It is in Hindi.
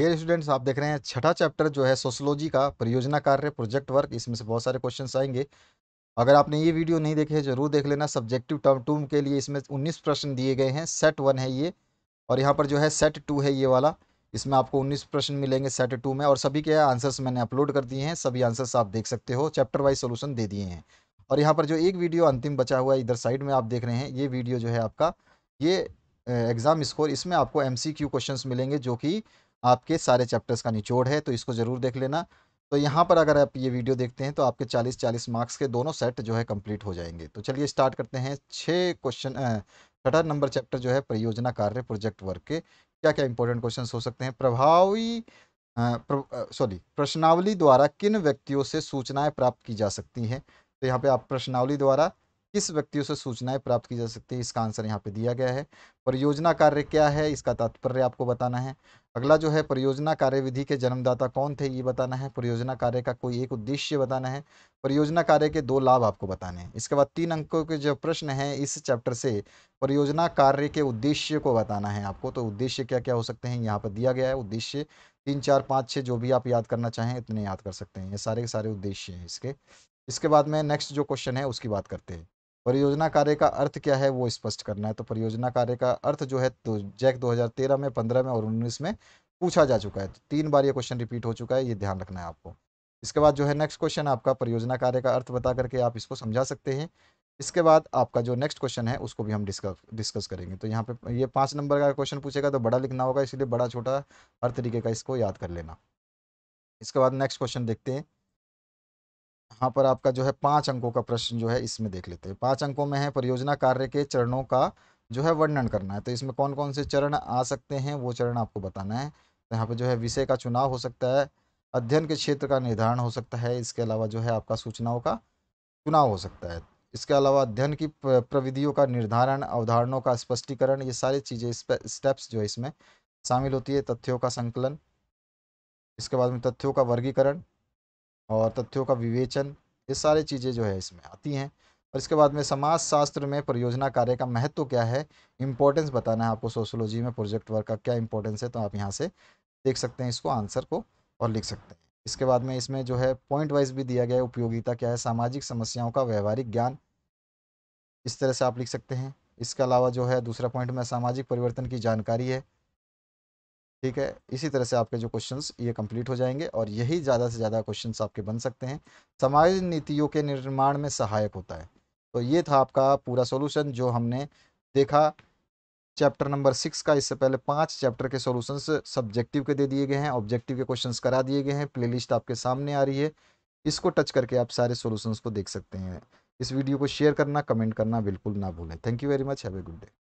ये स्टूडेंट्स आप देख रहे हैं छठा चैप्टर जो है सोशलॉजी का परियोजना कार्य प्रोजेक्ट वर्क इसमें से बहुत सारे क्वेश्चन आएंगे अगर आपने ये वीडियो नहीं देखे जरूर देख लेना सब्जेक्टिव टर्म टू के लिए इसमें उन्नीस प्रश्न दिए गए हैं सेट वन है ये और यहाँ पर जो है सेट टू है ये वाला इसमें आपको उन्नीस प्रश्न मिलेंगे सेट टू में और सभी के आंसर्स मैंने अपलोड कर दिए हैं सभी आंसर्स आप देख सकते हो चैप्टर वाइज सोल्यूशन दे दिए हैं और यहाँ पर जो एक वीडियो अंतिम बचा हुआ है इधर साइड में आप देख रहे हैं ये वीडियो जो है आपका ये एग्ज़ाम स्कोर इसमें आपको एमसीक्यू क्वेश्चंस मिलेंगे जो कि आपके सारे चैप्टर्स का निचोड़ है तो इसको ज़रूर देख लेना तो यहाँ पर अगर आप ये वीडियो देखते हैं तो आपके 40 40 मार्क्स के दोनों सेट जो है कंप्लीट हो जाएंगे तो चलिए स्टार्ट करते हैं छः क्वेश्चन छठा नंबर चैप्टर जो है परियोजना कार्य प्रोजेक्ट वर्क के क्या क्या इंपॉर्टेंट क्वेश्चन हो सकते हैं प्रभावी सॉरी प्रश्नावली द्वारा किन व्यक्तियों से सूचनाएं प्राप्त की जा सकती हैं तो यहाँ पे आप प्रश्नावली द्वारा किस व्यक्तियों से सूचनाएं प्राप्त की जा सकती है इसका आंसर यहाँ पे दिया गया है परियोजना कार्य क्या है इसका तात्पर्य आपको बताना है अगला जो है परियोजना कार्यविधि के जन्मदाता कौन थे ये बताना है परियोजना कार्य का कोई एक उद्देश्य बताना है परियोजना कार्य के दो लाभ आपको बताने हैं इसके बाद तीन अंकों के जो प्रश्न है इस चैप्टर से परियोजना कार्य के उद्देश्य को बताना है आपको तो उद्देश्य क्या क्या हो सकते हैं यहाँ पर दिया गया है उद्देश्य तीन चार पाँच छः जो भी आप याद करना चाहें इतने याद कर सकते हैं ये सारे के सारे उद्देश्य हैं इसके इसके बाद में नेक्स्ट जो क्वेश्चन है उसकी बात करते हैं परियोजना कार्य का अर्थ क्या है वो स्पष्ट करना है तो परियोजना कार्य का अर्थ जो है तो जैक 2013 में 15 में और 19 में पूछा जा चुका है तो तीन बार ये क्वेश्चन रिपीट हो चुका है ये ध्यान रखना है आपको इसके बाद जो है नेक्स्ट क्वेश्चन आपका परियोजना कार्य का अर्थ बता करके आप इसको समझा सकते हैं इसके बाद आपका जो नेक्स्ट क्वेश्चन है उसको भी हम डिस्कस डिस्कस करेंगे तो यहाँ पे ये पाँच नंबर का क्वेश्चन पूछेगा तो बड़ा लिखना होगा इसलिए बड़ा छोटा हर तरीके का इसको याद कर लेना इसके बाद नेक्स्ट क्वेश्चन देखते हैं यहाँ पर आपका जो है पांच अंकों का प्रश्न जो है इसमें देख लेते हैं पांच अंकों में है परियोजना कार्य के चरणों का जो है वर्णन करना है तो इसमें कौन कौन से चरण आ सकते हैं वो चरण आपको बताना है तो यहाँ पर जो है विषय का चुनाव हो सकता है अध्ययन के क्षेत्र का निर्धारण हो सकता है इसके अलावा जो है आपका सूचनाओं का चुनाव हो सकता है इसके अलावा अध्ययन की प्रविधियों का निर्धारण अवधारणों का स्पष्टीकरण ये सारी चीज़ें स्टेप्स जो है इसमें शामिल होती है तथ्यों का संकलन इसके बाद में तथ्यों का वर्गीकरण और तथ्यों का विवेचन ये सारी चीज़ें जो है इसमें आती हैं और इसके बाद में समाज शास्त्र में परियोजना कार्य का महत्व क्या है इम्पोर्टेंस बताना है आपको सोशोलॉजी में प्रोजेक्ट वर्क का क्या इंपॉर्टेंस है तो आप यहाँ से देख सकते हैं इसको आंसर को और लिख सकते हैं इसके बाद में इसमें जो है पॉइंट वाइज भी दिया गया है उपयोगिता क्या है सामाजिक समस्याओं का व्यवहारिक ज्ञान इस तरह से आप लिख सकते हैं इसके अलावा जो है दूसरा पॉइंट में सामाजिक परिवर्तन की जानकारी है ठीक है इसी तरह से आपके जो क्वेश्चंस ये कंप्लीट हो जाएंगे और यही ज़्यादा से ज़्यादा क्वेश्चंस आपके बन सकते हैं समाज नीतियों के निर्माण में सहायक होता है तो ये था आपका पूरा सोल्यूशन जो हमने देखा चैप्टर नंबर सिक्स का इससे पहले पांच चैप्टर के सॉल्यूशंस सब्जेक्टिव के दे दिए गए हैं ऑब्जेक्टिव के क्वेश्चन करा दिए गए हैं प्ले आपके सामने आ रही है इसको टच करके आप सारे सोल्यूशंस को देख सकते हैं इस वीडियो को शेयर करना कमेंट करना बिल्कुल ना भूलें thank you very much have good day